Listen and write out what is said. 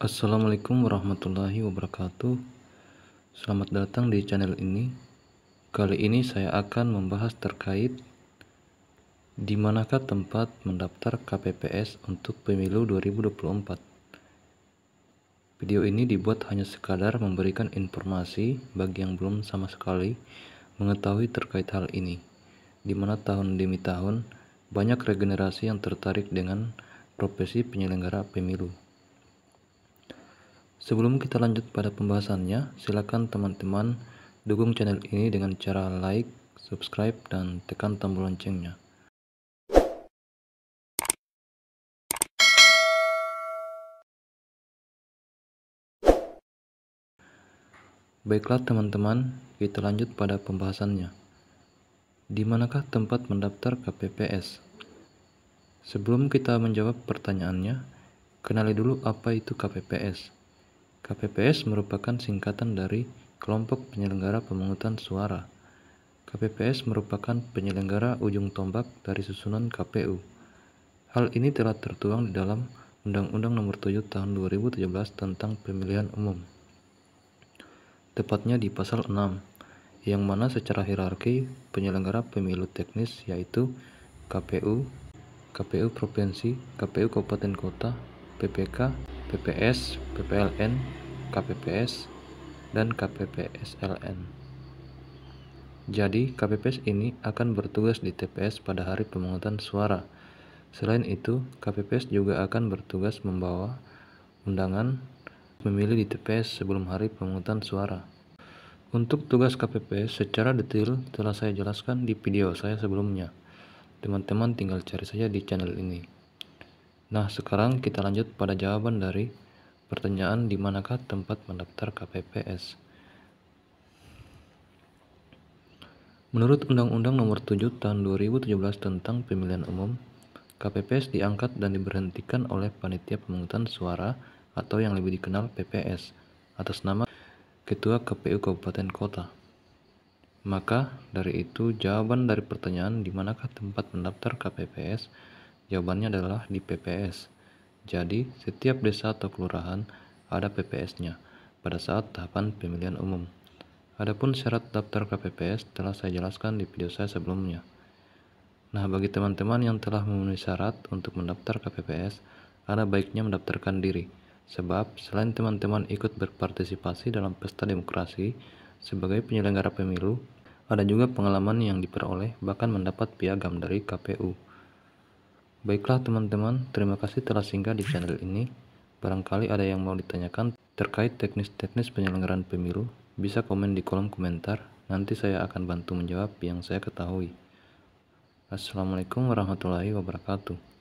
Assalamualaikum warahmatullahi wabarakatuh. Selamat datang di channel ini. Kali ini saya akan membahas terkait di manakah tempat mendaftar KPPS untuk pemilu 2024. Video ini dibuat hanya sekadar memberikan informasi bagi yang belum sama sekali mengetahui terkait hal ini. Di mana tahun demi tahun banyak regenerasi yang tertarik dengan profesi penyelenggara pemilu Sebelum kita lanjut pada pembahasannya, silakan teman-teman dukung channel ini dengan cara like, subscribe, dan tekan tombol loncengnya. Baiklah teman-teman, kita lanjut pada pembahasannya. Di manakah tempat mendaftar KPPS? Sebelum kita menjawab pertanyaannya, kenali dulu apa itu KPPS. KPPS merupakan singkatan dari Kelompok Penyelenggara Pemungutan Suara. KPPS merupakan penyelenggara ujung tombak dari susunan KPU. Hal ini telah tertuang di dalam Undang-Undang Nomor 7 Tahun 2017 tentang Pemilihan Umum. Tepatnya di pasal 6, yang mana secara hierarki penyelenggara pemilu teknis yaitu KPU, KPU provinsi, KPU kabupaten kota, PPK, PPS, PPLN, KPPS, dan KPPSLN. Jadi, KPPS ini akan bertugas di TPS pada hari pemungutan suara. Selain itu, KPPS juga akan bertugas membawa undangan memilih di TPS sebelum hari pemungutan suara. Untuk tugas KPPS secara detail telah saya jelaskan di video saya sebelumnya. Teman-teman tinggal cari saja di channel ini. Nah, sekarang kita lanjut pada jawaban dari pertanyaan di manakah tempat mendaftar KPPS. Menurut Undang-Undang Nomor 7 Tahun 2017 tentang Pemilihan Umum, KPPS diangkat dan diberhentikan oleh Panitia Pemungutan Suara atau yang lebih dikenal PPS atas nama Ketua KPU Kabupaten Kota. Maka dari itu jawaban dari pertanyaan di manakah tempat mendaftar KPPS Jawabannya adalah di PPS. Jadi, setiap desa atau kelurahan ada PPS-nya pada saat tahapan pemilihan umum. Adapun syarat daftar ke PPS telah saya jelaskan di video saya sebelumnya. Nah, bagi teman-teman yang telah memenuhi syarat untuk mendaftar ke PPS, ada baiknya mendaftarkan diri. Sebab, selain teman-teman ikut berpartisipasi dalam pesta demokrasi sebagai penyelenggara pemilu, ada juga pengalaman yang diperoleh bahkan mendapat piagam dari KPU. Baiklah teman-teman, terima kasih telah singgah di channel ini. Barangkali ada yang mau ditanyakan terkait teknis-teknis penyelenggaraan pemilu, bisa komen di kolom komentar, nanti saya akan bantu menjawab yang saya ketahui. Assalamualaikum warahmatullahi wabarakatuh.